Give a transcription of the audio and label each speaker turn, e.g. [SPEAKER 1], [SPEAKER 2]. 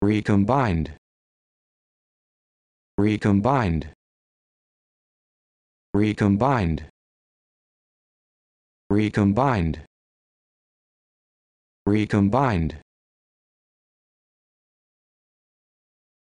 [SPEAKER 1] recombined recombined recombined recombined recombined